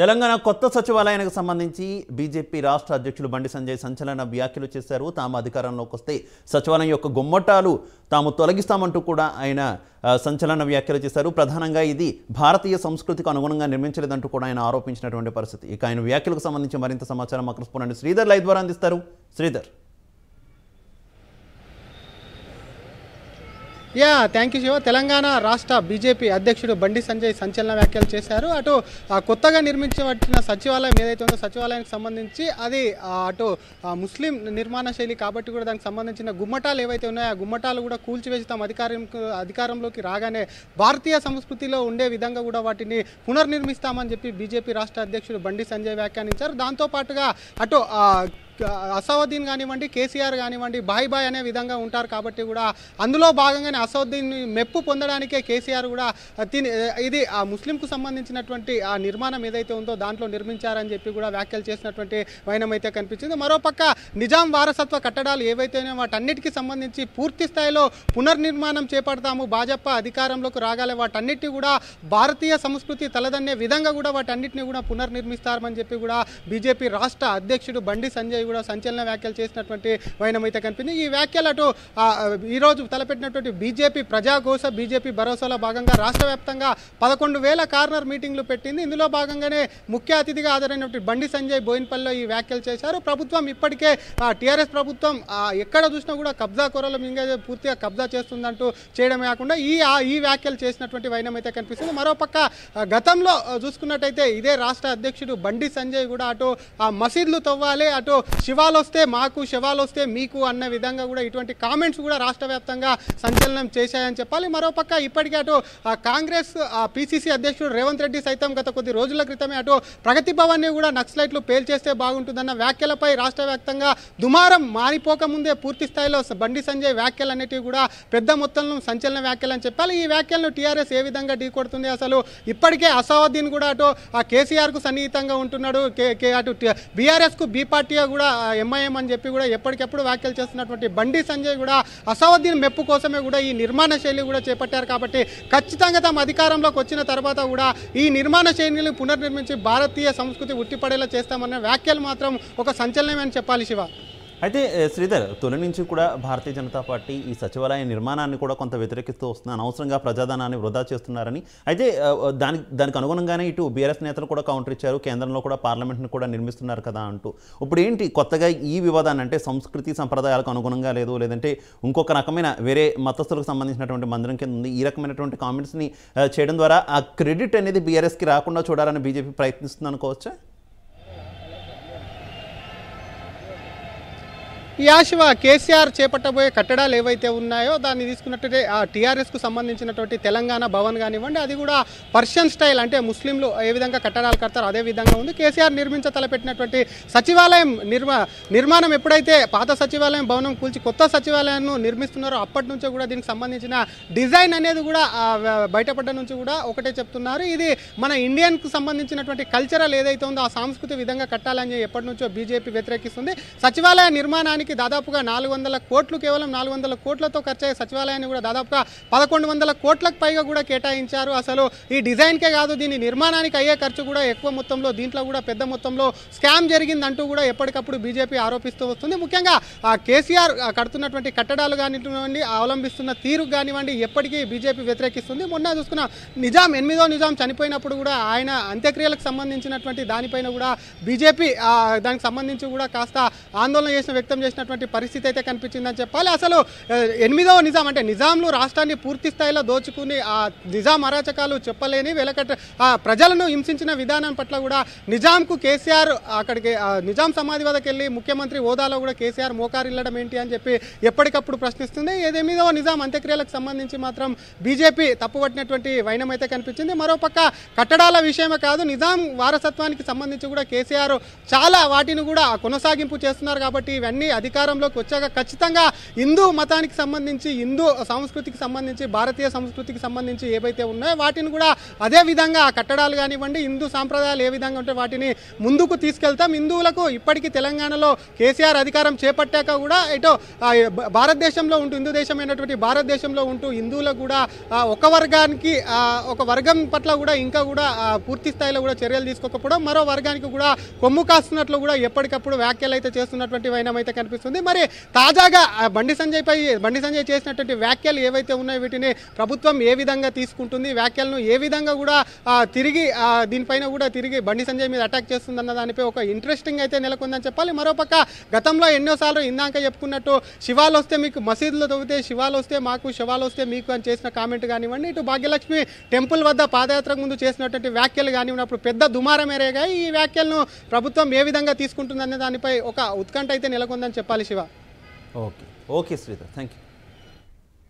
తెలంగాణ కొత్త సచివాలయానికి సంబంధించి బీజేపీ రాష్ట్ర అధ్యక్షులు బండి సంజయ్ సంచలన వ్యాఖ్యలు చేశారు తాము అధికారంలోకి వస్తే సచివాలయం యొక్క గుమ్మటాలు తాము తొలగిస్తామంటూ కూడా ఆయన సంచలన వ్యాఖ్యలు చేశారు ప్రధానంగా ఇది భారతీయ సంస్కృతికి అనుగుణంగా నిర్మించలేదంటూ కూడా ఆయన ఆరోపించినటువంటి పరిస్థితి ఇక ఆయన వ్యాఖ్యలకు సంబంధించి మరింత సమాచారం మా కృష్ణ శ్రీధర్ లైవ్ ద్వారా అందిస్తారు Sridhar yeah thank you Siva Telangana రాష్ట్ర బీజేపీ అధ్యక్షుడు బండి సంజయ్ సంచలన వ్యాఖ్యలు చేశారు అటు కొత్తగా నిర్మించబడిన సచివాలయం ఏదైతే ఉందో సచివాలయానికి సంబంధించి అది అటు ముస్లిం నిర్మాణ శైలి కాబట్టి కూడా దానికి సంబంధించిన గుమ్మటాలు ఏవైతే ఉన్నాయో ఆ గుమ్మటాలు కూడా కూల్చివేసి తమ అధికారం అధికారంలోకి రాగానే భారతీయ సంస్కృతిలో ఉండే విధంగా కూడా వాటిని పునర్నిర్మిస్తామని చెప్పి బీజేపీ రాష్ట్ర అధ్యక్షుడు బండి సంజయ్ వ్యాఖ్యానించారు దాంతోపాటుగా అటు అసౌద్దీన్ కానివ్వండి కేసీఆర్ కానివ్వండి బాయ్ బాయ్ అనే విధంగా ఉంటారు కాబట్టి కూడా అందులో భాగంగానే అసౌద్దీన్ మెప్పు పొందడానికే కేసీఆర్ కూడా తిని ఇది ఆ ముస్లింకు సంబంధించినటువంటి ఆ నిర్మాణం ఏదైతే ఉందో దాంట్లో నిర్మించారని చెప్పి కూడా వ్యాఖ్యలు చేసినటువంటి వైనం అయితే కనిపించింది మరోపక్క నిజాం వారసత్వ కట్టడాలు ఏవైతేనే వాటన్నిటికీ సంబంధించి పూర్తి స్థాయిలో పునర్నిర్మాణం చేపడతాము భాజపా అధికారంలోకి రాగాలే వాటన్నిటిని కూడా భారతీయ సంస్కృతి తలదన్నే విధంగా కూడా వాటన్నిటిని కూడా పునర్నిర్మిస్తామని చెప్పి కూడా బీజేపీ రాష్ట్ర అధ్యక్షుడు బండి సంజయ్ కూడా సంచలన వ్యాఖ్యలు చేసినటువంటి వైనం అయితే కనిపించింది ఈ వ్యాఖ్యలు అటు ఈరోజు తలపెట్టినటువంటి బీజేపీ ప్రజాఘోష బీజేపీ భరోసాలో భాగంగా రాష్ట్ర వ్యాప్తంగా పదకొండు వేల కార్నర్ మీటింగ్లు పెట్టింది ఇందులో భాగంగానే ముఖ్య అతిథిగా హాజరైనటువంటి బండి సంజయ్ బోయిన్పల్లిలో ఈ వ్యాఖ్యలు చేశారు ప్రభుత్వం ఇప్పటికే టీఆర్ఎస్ ప్రభుత్వం ఎక్కడ చూసినా కూడా కబ్జా కూరలు మింగే పూర్తిగా కబ్జా చేస్తుందంటూ చేయడమే కాకుండా ఈ ఈ వ్యాఖ్యలు చేసినటువంటి వైనం అయితే కనిపిస్తుంది మరోపక్క గతంలో చూసుకున్నట్టయితే ఇదే రాష్ట్ర అధ్యక్షుడు బండి సంజయ్ కూడా అటు మసీదులు తవ్వాలి అటు శివాలు వస్తే మాకు శివాలు వస్తే మీకు అన్న విధంగా కూడా ఇటువంటి కామెంట్స్ కూడా రాష్ట్ర వ్యాప్తంగా సంచలనం చేశాయని చెప్పాలి మరోపక్క ఇప్పటికే అటు కాంగ్రెస్ పిసిసి అధ్యక్షుడు రేవంత్ రెడ్డి సైతం గత కొద్ది రోజుల క్రితమే అటు ప్రగతి ని కూడా నక్సలైట్లు పేల్చేస్తే బాగుంటుందన్న వ్యాఖ్యలపై రాష్ట్ర వ్యాప్తంగా దుమారం మారిపోకముందే పూర్తి స్థాయిలో బండి సంజయ్ వ్యాఖ్యలు అనేటివి కూడా పెద్ద మొత్తంలో సంచలన వ్యాఖ్యలు అని చెప్పాలి ఈ వ్యాఖ్యలను టీఆర్ఎస్ ఏ విధంగా ఢీకొడుతుంది అసలు ఇప్పటికే అసావుద్దీన్ కూడా అటు కేసీఆర్ కు సన్నిహితంగా ఉంటున్నాడు అటు కు బీ పార్టీగా కూడా కూడా ఎంఐఎం అని చెప్పి కూడా ఎప్పటికెప్పుడు వ్యాఖ్యలు చేస్తున్నటువంటి బండి సంజయ్ కూడా అసౌద్దీన్ మెప్పు కోసమే కూడా ఈ నిర్మాణ శైలి కూడా చేపట్టారు కాబట్టి ఖచ్చితంగా తమ అధికారంలోకి వచ్చిన తర్వాత కూడా ఈ నిర్మాణ శైలిని పునర్నిర్మించి భారతీయ సంస్కృతి ఉట్టిపడేలా చేస్తామన్న వ్యాఖ్యలు మాత్రం ఒక సంచలనమే అని చెప్పాలి శివ అయితే శ్రీధర్ తొలి నుంచి కూడా భారతీయ జనతా పార్టీ ఈ సచివాలయ నిర్మాణాన్ని కూడా కొంత వ్యతిరేకిస్తూ వస్తుంది అనవసరంగా ప్రజాధనాన్ని వృధా చేస్తున్నారని అయితే దానికి దానికి అనుగుణంగానే ఇటు బీఆర్ఎస్ నేతలు కూడా కౌంటర్ ఇచ్చారు కేంద్రంలో కూడా పార్లమెంట్ను కూడా నిర్మిస్తున్నారు కదా అంటూ ఇప్పుడు ఏంటి కొత్తగా ఈ వివాదాన్ని అంటే సంస్కృతి సంప్రదాయాలకు అనుగుణంగా లేదు లేదంటే ఇంకొక రకమైన వేరే మతస్థులకు సంబంధించినటువంటి మందిరం కింద ఉంది ఈ రకమైనటువంటి కామెంట్స్ని చేయడం ద్వారా ఆ క్రెడిట్ అనేది బీఆర్ఎస్కి రాకుండా చూడాలని బీజేపీ ప్రయత్నిస్తుంది అనుకోవచ్చా ఈ ఆశివ కేసీఆర్ చేపట్టబోయే కట్టడాలు ఏవైతే ఉన్నాయో దాన్ని తీసుకున్నట్టే ఆ టీఆర్ఎస్కు సంబంధించినటువంటి తెలంగాణ భవన్ కానివ్వండి అది కూడా పర్షియన్ స్టైల్ అంటే ముస్లింలు ఏ విధంగా కట్టడాలు కడతారో అదే విధంగా ఉంది కేసీఆర్ నిర్మించ తలపెట్టినటువంటి సచివాలయం నిర్మా నిర్మాణం ఎప్పుడైతే పాత సచివాలయం భవనం కూల్చి కొత్త సచివాలయాన్ని నిర్మిస్తున్నారో అప్పటి నుంచో కూడా దీనికి సంబంధించిన డిజైన్ అనేది కూడా బయటపడ్డ నుంచి కూడా ఒకటే చెప్తున్నారు ఇది మన ఇండియన్కు సంబంధించినటువంటి కల్చరల్ ఏదైతే ఉందో ఆ సాంస్కృతిక విధంగా కట్టాలని ఎప్పటి నుంచో బీజేపీ వ్యతిరేకిస్తుంది సచివాలయ నిర్మాణానికి దానికి దాదాపుగా నాలుగు వందల కోట్లు కేవలం నాలుగు వందల కోట్లతో అయ్యే సచివాలయాన్ని కూడా దాదాపుగా పదకొండు వందల కోట్లకు పైగా కూడా కేటాయించారు అసలు ఈ డిజైన్కే కాదు దీని నిర్మాణానికి అయ్యే ఖర్చు కూడా ఎక్కువ మొత్తంలో దీంట్లో కూడా పెద్ద మొత్తంలో స్కామ్ జరిగిందంటూ కూడా ఎప్పటికప్పుడు బీజేపీ ఆరోపిస్తూ వస్తుంది ముఖ్యంగా కేసీఆర్ కడుతున్నటువంటి కట్టడాలు కానివ్వండి అవలంబిస్తున్న తీరు కానివ్వండి ఎప్పటికీ బీజేపీ వ్యతిరేకిస్తుంది మొన్న చూసుకున్న నిజాం ఎనిమిదో నిజాం చనిపోయినప్పుడు కూడా ఆయన అంత్యక్రియలకు సంబంధించినటువంటి దానిపైన కూడా బీజేపీ దానికి సంబంధించి కూడా కాస్త ఆందోళన చేసిన వ్యక్తం చేసిన చేసినటువంటి పరిస్థితి అయితే కనిపించిందని చెప్పాలి అసలు ఎనిమిదవ నిజాం అంటే నిజాంలు రాష్ట్రాన్ని పూర్తి స్థాయిలో దోచుకుని ఆ నిజాం అరాచకాలు చెప్పలేని వెలకట ప్రజలను హింసించిన విధానం పట్ల కూడా నిజాంకు కేసీఆర్ అక్కడికి నిజాం సమాధి వద్దకు వెళ్ళి ముఖ్యమంత్రి హోదాలో కూడా కేసీఆర్ మోకారిల్లడం ఏంటి అని చెప్పి ఎప్పటికప్పుడు ప్రశ్నిస్తుంది ఏదేమిదో నిజాం అంత్యక్రియలకు సంబంధించి మాత్రం బీజేపీ తప్పుపట్టినటువంటి వైనం అయితే కనిపించింది మరోపక్క కట్టడాల విషయమే కాదు నిజాం వారసత్వానికి సంబంధించి కూడా కేసీఆర్ చాలా వాటిని కూడా కొనసాగింపు చేస్తున్నారు కాబట్టి ఇవన్నీ అధికారంలోకి వచ్చాక ఖచ్చితంగా హిందూ మతానికి సంబంధించి హిందూ సంస్కృతికి సంబంధించి భారతీయ సంస్కృతికి సంబంధించి ఏవైతే ఉన్నాయో వాటిని కూడా అదే విధంగా కట్టడాలు కానివ్వండి హిందూ సాంప్రదాయాలు ఏ విధంగా ఉంటే వాటిని ముందుకు తీసుకెళ్తాం హిందువులకు ఇప్పటికీ తెలంగాణలో కేసీఆర్ అధికారం చేపట్టాక కూడా ఎటో భారతదేశంలో ఉంటూ హిందూ దేశమైనటువంటి భారతదేశంలో ఉంటూ హిందువులకు కూడా ఒక వర్గానికి ఒక వర్గం పట్ల కూడా ఇంకా కూడా పూర్తి స్థాయిలో కూడా చర్యలు తీసుకోకపోవడం మరో వర్గానికి కూడా కొమ్ము కాస్తున్నట్లు కూడా ఎప్పటికప్పుడు వ్యాఖ్యలు అయితే చేస్తున్నటువంటి వైనం అయితే కనిపిస్తుంది అనిపిస్తుంది మరి తాజాగా బండి సంజయ్ పై బండి సంజయ్ చేసినటువంటి వ్యాఖ్యలు ఏవైతే ఉన్నాయో వీటిని ప్రభుత్వం ఏ విధంగా తీసుకుంటుంది వ్యాఖ్యలను ఏ విధంగా కూడా తిరిగి దీనిపైన కూడా తిరిగి బండి సంజయ్ మీద అటాక్ చేస్తుందన్న దానిపై ఒక ఇంట్రెస్టింగ్ అయితే నెలకొందని చెప్పాలి మరోపక్క గతంలో ఎన్నోసార్లు ఇందాక చెప్పుకున్నట్టు శివాలు వస్తే మీకు మసీదులు తవ్వితే శివాలు వస్తే మాకు శివాలు వస్తే మీకు అని చేసిన కామెంట్ కానివ్వండి ఇటు భాగ్యలక్ష్మి టెంపుల్ వద్ద పాదయాత్ర ముందు చేసినటువంటి వ్యాఖ్యలు ఉన్నప్పుడు పెద్ద దుమారం ఎరేగా ఈ వ్యాఖ్యలను ప్రభుత్వం ఏ విధంగా తీసుకుంటుందనే దానిపై ఒక ఉత్కంఠ అయితే నెలకొందని చెప్పాలి Siva okay okay Sridhar thank you